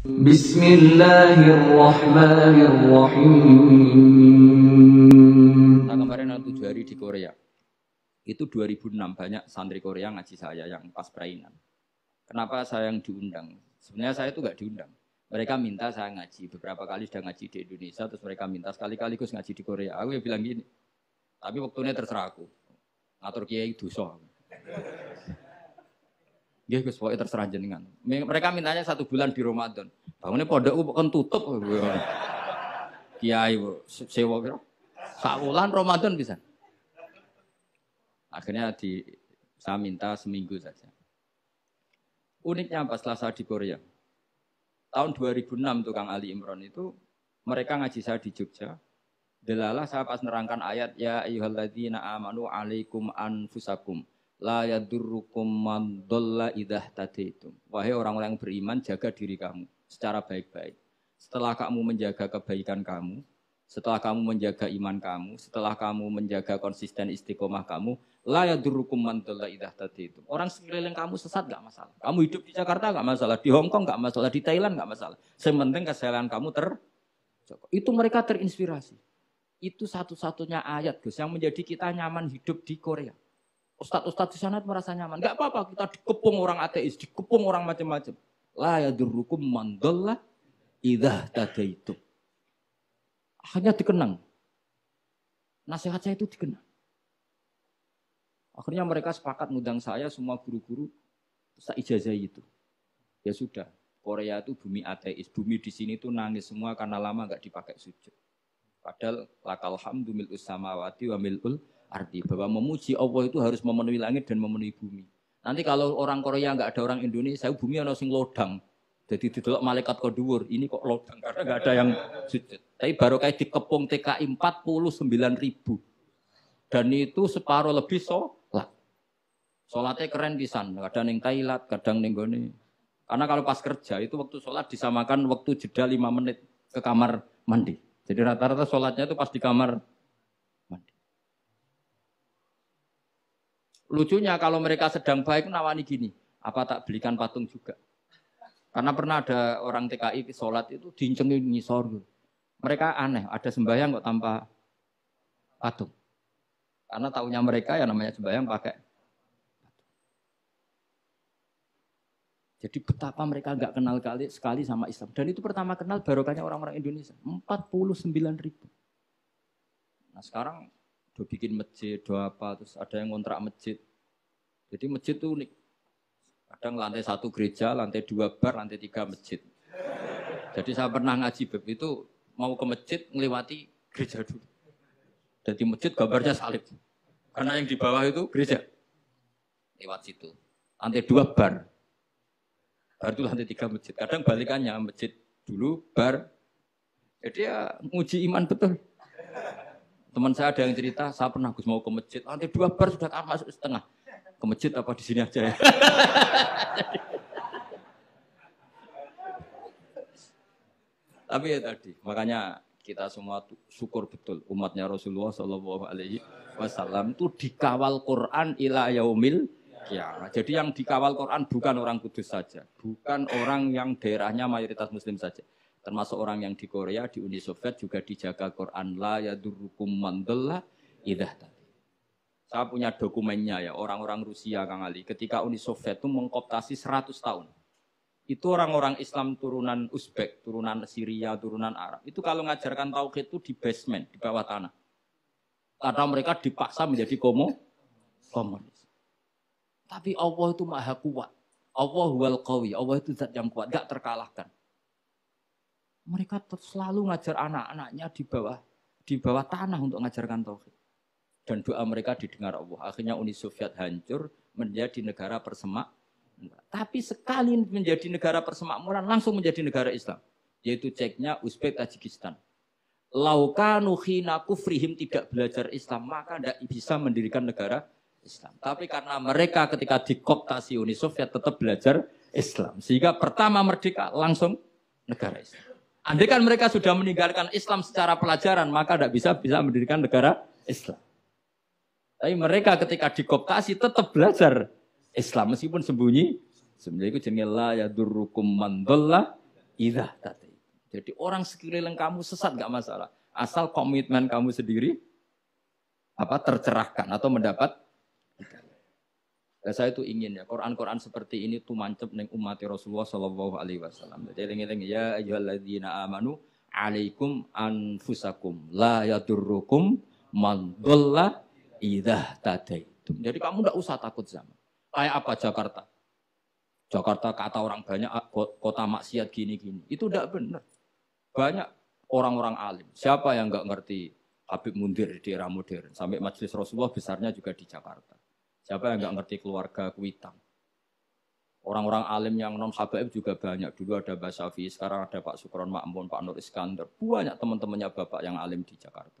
Bismillahirrahmanirrahim. Saya nah, kemarin tujuh hari di Korea. Itu 2006 banyak santri Korea ngaji saya yang pas perainan. Kenapa saya yang diundang? Sebenarnya saya itu nggak diundang. Mereka minta saya ngaji. Beberapa kali sudah ngaji di Indonesia, terus mereka minta sekali-kali Gus ngaji di Korea. Aku ya bilang gini, tapi waktunya terserah aku. Ngatur kiai dosa. Gih, Gus, pokoknya terserah jenengan. Mereka mintanya satu bulan di Ramadan. Bangunnya pondok kan tutup. Kiai sewa kira. Sak Ramadan bisa. Akhirnya di saya minta seminggu saja. Uniknya apa setelah saya di Korea? Tahun 2006 tukang Ali Imron itu mereka ngaji saya di Jogja. Delalah saya pas nerangkan ayat ya ayyuhalladzina amanu alaikum anfusakum la yadurrukum man dhalla idah tadaitum. Wahai orang-orang yang beriman, jaga diri kamu secara baik-baik. Setelah kamu menjaga kebaikan kamu, setelah kamu menjaga iman kamu, setelah kamu menjaga konsisten istiqomah kamu, la yadurrukum man dhalla idah tadaitum. Orang sekeliling kamu sesat gak masalah. Kamu hidup di Jakarta gak masalah, di Hong Kong gak masalah, di Thailand gak masalah. Sementing kesalahan kamu ter itu mereka terinspirasi. Itu satu-satunya ayat Gus yang menjadi kita nyaman hidup di Korea. Ustadz-ustadz di sana merasa nyaman. Enggak apa-apa, kita dikepung orang ateis, dikepung orang macam-macam. lah ya dirukum mandallah idah tadi itu, Akhirnya dikenang. Nasihat saya itu dikenang. Akhirnya mereka sepakat ngundang saya semua guru-guru saya ijazah itu. Ya sudah, Korea itu bumi ateis, bumi di sini tuh nangis semua karena lama nggak dipakai sujud. Padahal lakal hamdu mil usamawati wa milul arti bahwa memuji Allah itu harus memenuhi langit dan memenuhi bumi. Nanti kalau orang Korea nggak ada orang Indonesia, bumi ada sing lodang. Jadi didelok malaikat kodur, ini kok lodang karena nggak ada yang sujud. Tapi baru kayak dikepung TKI 49 ribu. Dan itu separuh lebih sholat. Sholatnya keren sana, kadang neng Thailand, kadang neng goni. Karena kalau pas kerja itu waktu sholat disamakan waktu jeda 5 menit ke kamar mandi. Jadi rata-rata sholatnya itu pas di kamar Lucunya kalau mereka sedang baik nawani gini, apa tak belikan patung juga? Karena pernah ada orang TKI sholat itu diincengi ngisor gitu. Mereka aneh, ada sembahyang kok tanpa patung. Karena tahunya mereka ya namanya sembahyang pakai Jadi betapa mereka nggak kenal kali sekali sama Islam. Dan itu pertama kenal barokahnya orang-orang Indonesia. 49 ribu. Nah sekarang bikin masjid, do apa, terus ada yang ngontrak masjid. Jadi masjid itu unik. Kadang lantai satu gereja, lantai dua bar, lantai tiga masjid. Jadi saya pernah ngaji beb itu mau ke masjid ngelewati gereja dulu. jadi masjid gambarnya salib. Karena yang di bawah itu gereja. Lewat situ. Lantai dua bar. Bar itu lantai tiga masjid. Kadang balikannya masjid dulu bar. Jadi ya nguji iman betul. Teman saya ada yang cerita, saya pernah Gus mau ke masjid, nanti dua bar sudah tak masuk setengah. Ke masjid apa di sini aja ya? Tapi ya tadi, makanya kita semua syukur betul umatnya Rasulullah Shallallahu Alaihi Wasallam itu dikawal Quran ila yaumil Ya, jadi yang dikawal Quran bukan orang Kudus saja, bukan orang yang daerahnya mayoritas Muslim saja, Termasuk orang yang di Korea, di Uni Soviet juga dijaga Quran ya durukum mandela idah tadi. Saya punya dokumennya ya, orang-orang Rusia Kang Ali. Ketika Uni Soviet itu mengkoptasi 100 tahun. Itu orang-orang Islam turunan Uzbek, turunan Syria, turunan Arab. Itu kalau ngajarkan tauhid itu di basement, di bawah tanah. Karena mereka dipaksa menjadi komo, komunis. Tapi Allah itu maha kuat. Allah wal qawi, Allah itu zat yang kuat, gak terkalahkan mereka selalu ngajar anak-anaknya di bawah di bawah tanah untuk mengajarkan tauhid. Dan doa mereka didengar Allah. Akhirnya Uni Soviet hancur menjadi negara persemak. Tapi sekali menjadi negara persemakmuran langsung menjadi negara Islam. Yaitu ceknya Uzbek Tajikistan. Laukanu hina kufrihim tidak belajar Islam maka tidak bisa mendirikan negara Islam. Tapi karena mereka ketika dikoptasi Uni Soviet tetap belajar Islam. Sehingga pertama merdeka langsung negara Islam. Andai kan mereka sudah meninggalkan Islam secara pelajaran, maka tidak bisa bisa mendirikan negara Islam. Tapi mereka ketika dikoptasi tetap belajar Islam meskipun sembunyi. Sebenarnya itu jenenge ya durukum man idah tadi. Jadi orang sekeliling kamu sesat nggak masalah. Asal komitmen kamu sendiri apa tercerahkan atau mendapat Nah, saya itu ingin ya Quran-Quran seperti ini tuh mancep neng umat Rasulullah Shallallahu Alaihi Wasallam. Jadi lengi-lengi ya ayyuhalladzina amanu alaikum anfusakum la yadurrukum man dhalla idah tadaitum. Jadi kamu tidak usah takut zaman. Kayak apa Jakarta? Jakarta kata orang banyak ah, kota maksiat gini-gini. Itu tidak benar. Banyak orang-orang alim. Siapa yang nggak ngerti Habib Mundir di era modern. Sampai majelis Rasulullah besarnya juga di Jakarta. Siapa yang nggak ngerti keluarga Kuitang? Orang-orang alim yang non habaib juga banyak. Dulu ada Mbak Safi, sekarang ada Pak Sukron Makmun, Pak Nur Iskandar. Banyak teman-temannya Bapak yang alim di Jakarta.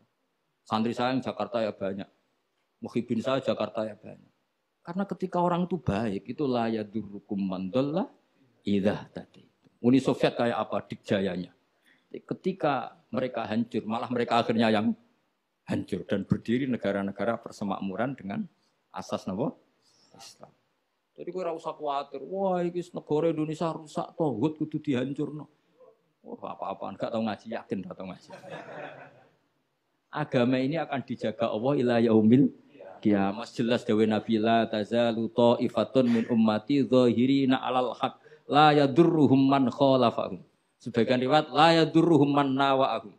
Santri saya yang Jakarta ya banyak. Muhibin saya Jakarta ya banyak. Karena ketika orang itu baik, itu layak durukum mandallah idah tadi. Uni Soviet kayak apa dikjayanya. Ketika mereka hancur, malah mereka akhirnya yang hancur dan berdiri negara-negara persemakmuran dengan asas nopo Islam. Jadi gue rasa khawatir. wah ini negara Indonesia rusak togut kudu No. Wah apa-apaan gak tau ngaji yakin gak tau ngaji. Agama ini akan dijaga Allah ila yaumil kiamat jelas dewe Nabi la tazalu ta'ifatun min ummati zahirina alal haq la yadurruhum man khalafahum. Sebagian riwayat la yadurruhum man nawa'ahum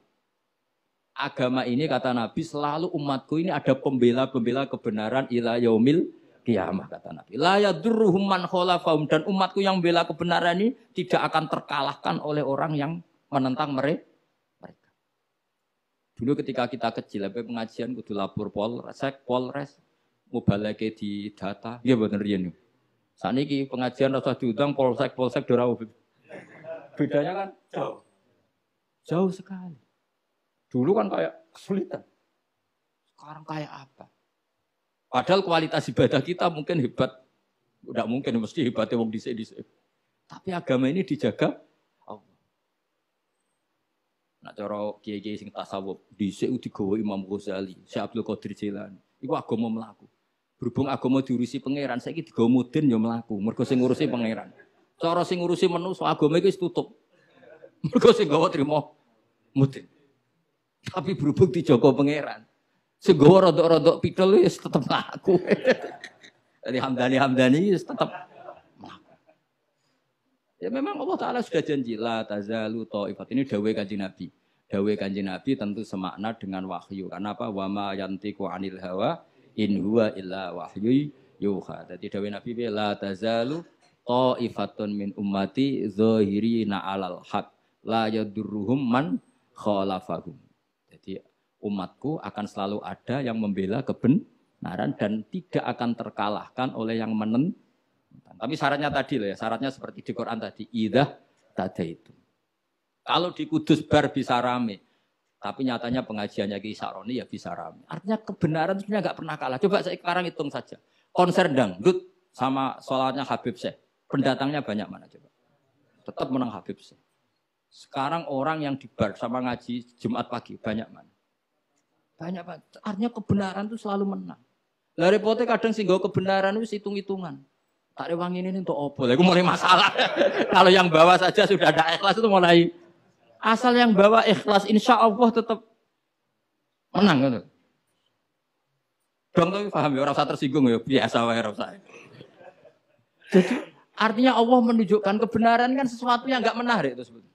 agama ini kata Nabi selalu umatku ini ada pembela-pembela kebenaran ila yaumil kiamah kata Nabi. La yadurruhum man khalafahum dan umatku yang bela kebenaran ini tidak akan terkalahkan oleh orang yang menentang mereka. Dulu ketika kita kecil, apa pengajian kudu lapor polres, polres, mubalake di data, ya bener ya nih. Saat ini pengajian rasa diundang polsek polsek dorau. Bedanya kan jauh, jauh sekali. Dulu kan kayak kesulitan. Sekarang kayak apa? Padahal kualitas ibadah kita mungkin hebat. Tidak mungkin, mesti hebatnya wong disik disik. Tapi agama ini dijaga Allah. Nak cara kiai-kiai sing tasawuf, di gawa Imam Ghazali, si Abdul Qadir Jilani. Iku agama melaku. Berhubung agama diurusi pangeran, saya ini digawa mudin ya melaku, mereka sing ngurusi pangeran. Cara sing ngurusi manusa agama itu tutup. mereka sing gawa trimo mudin. Tapi berhubung di Joko Pangeran. Segowo rodok-rodok pitel ya tetap laku. Jadi Hamdani-Hamdani tetap Ya memang Allah Ta'ala sudah janji. lah tazalu ta'ifat. Ini dawe kanji Nabi. Dawe kanji Nabi tentu semakna dengan wahyu. Karena apa? Wama yantiku anil hawa in huwa illa wahyu yuha. Jadi dawe Nabi La tazalu ta'ifatun min ummati zahirina alal haq. La yadurruhum man khalafahum umatku akan selalu ada yang membela kebenaran dan tidak akan terkalahkan oleh yang menen. Tapi syaratnya tadi loh ya, syaratnya seperti di Quran tadi, idah tadi itu. Kalau di Kudus bar bisa rame, tapi nyatanya pengajiannya Ki Saroni ya bisa rame. Artinya kebenaran sebenarnya nggak pernah kalah. Coba saya sekarang hitung saja. Konser dangdut sama sholatnya Habib Syekh. Pendatangnya banyak mana coba? Tetap menang Habib Syekh. Sekarang orang yang di bar sama ngaji Jumat pagi banyak mana? Banyak banget. Artinya kebenaran itu selalu menang. Lah repotnya kadang sih kebenaran itu hitung-hitungan. Tak rewang ini untuk opo. Lah mulai masalah. Kalau yang bawah saja sudah ada ikhlas itu mulai asal yang bawah ikhlas insya Allah tetap menang Gitu. Bang tapi paham ya, orang saya tersinggung ya, biasa wae orang saya. Jadi artinya Allah menunjukkan kebenaran kan sesuatu yang nggak menarik itu sebetulnya.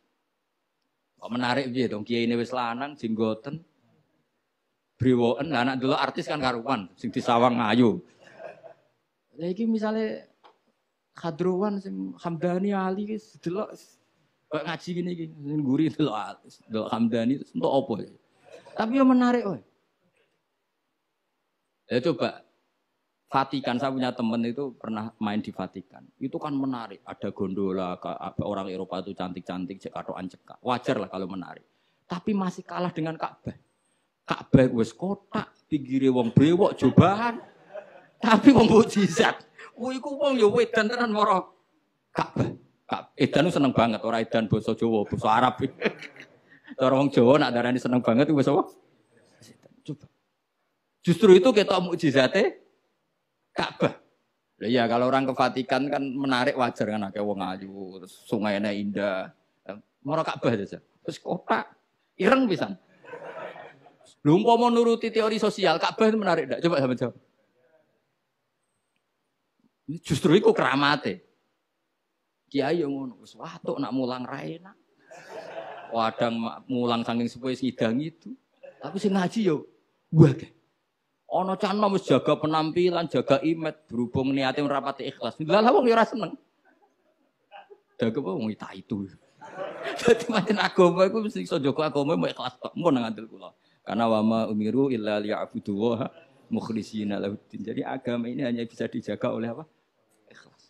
Kok menarik dia dong, kiai ini wis lanang, jenggoten, brewoken anak dulu artis kan karuan sing sawang ayu. Lagi misalnya misale Khadruan sing Hamdani Ali delok ngaji gini sing guri artis, dulu Hamdani itu opo. opo. Tapi yang menarik oi. Ya coba Vatikan saya punya temen itu pernah main di Fatikan, Itu kan menarik, ada gondola, orang Eropa itu cantik-cantik, cekatoan cekak. Wajar lah kalau menarik. Tapi masih kalah dengan Ka'bah. Kak baik wis kotak, pinggire wong brewok jobahan. Tapi wong mukjizat. Kuwi iku wong ya wedan tenan mara Ka'bah. Kak, edan seneng banget orang edan basa Jawa, basa Arab. Cara wong Jawa nak darani seneng banget iku basa apa? Coba. Justru itu kita mukjizate Ka'bah. Lah ya kalau orang ke kan menarik wajar kan akeh wong ayu, terus sungainya indah. Moro Ka'bah saja. Terus kotak ireng pisan. Lu mau nuruti teori sosial, Ka'bah itu menarik enggak? Coba sama jawab. Justru itu ya. Kiai yang ngono, suatu nak mulang raya Wadang mulang saking sepuh sidang itu. Tapi sing ngaji yo wae. Ono can wis jaga penampilan, jaga imet, berhubung niatnya merapati ikhlas. Lah lah wong yo seneng. Jaga apa wong itu. Jadi macam agama itu mesti iso agama mau ikhlas tok. mau nangatil kulo. Karena wama umiru illa liya'buduwaha mukhlisina lahuddin. Jadi agama ini hanya bisa dijaga oleh apa? Ikhlas.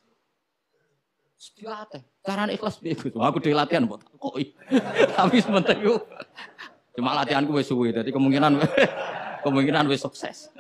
Sepiate. Caranya ikhlas Aku di latihan buat aku. Tapi sebentar itu. Cuma latihanku wis suwe. Jadi kemungkinan kemungkinan wes sukses.